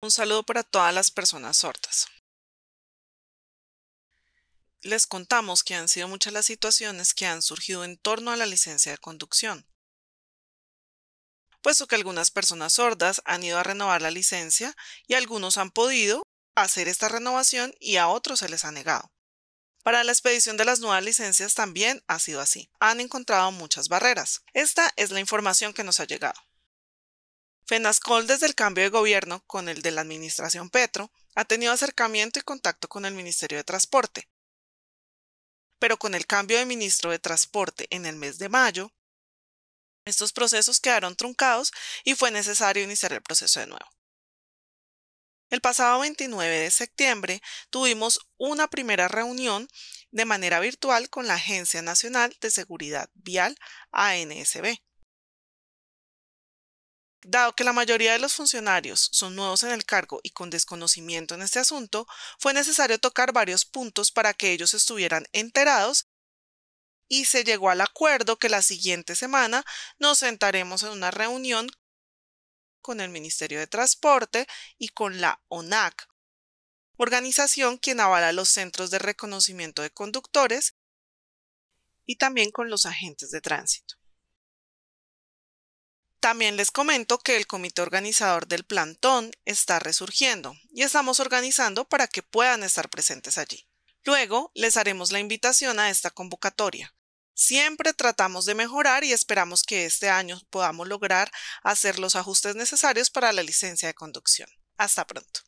Un saludo para todas las personas sordas. Les contamos que han sido muchas las situaciones que han surgido en torno a la licencia de conducción, puesto que algunas personas sordas han ido a renovar la licencia y algunos han podido hacer esta renovación y a otros se les ha negado. Para la expedición de las nuevas licencias también ha sido así. Han encontrado muchas barreras. Esta es la información que nos ha llegado. FENASCOL desde el cambio de gobierno con el de la administración Petro ha tenido acercamiento y contacto con el Ministerio de Transporte. Pero con el cambio de ministro de Transporte en el mes de mayo, estos procesos quedaron truncados y fue necesario iniciar el proceso de nuevo. El pasado 29 de septiembre tuvimos una primera reunión de manera virtual con la Agencia Nacional de Seguridad Vial, ANSB, Dado que la mayoría de los funcionarios son nuevos en el cargo y con desconocimiento en este asunto, fue necesario tocar varios puntos para que ellos estuvieran enterados y se llegó al acuerdo que la siguiente semana nos sentaremos en una reunión con el Ministerio de Transporte y con la ONAC, organización quien avala los centros de reconocimiento de conductores y también con los agentes de tránsito. También les comento que el comité organizador del plantón está resurgiendo y estamos organizando para que puedan estar presentes allí. Luego les haremos la invitación a esta convocatoria. Siempre tratamos de mejorar y esperamos que este año podamos lograr hacer los ajustes necesarios para la licencia de conducción. Hasta pronto.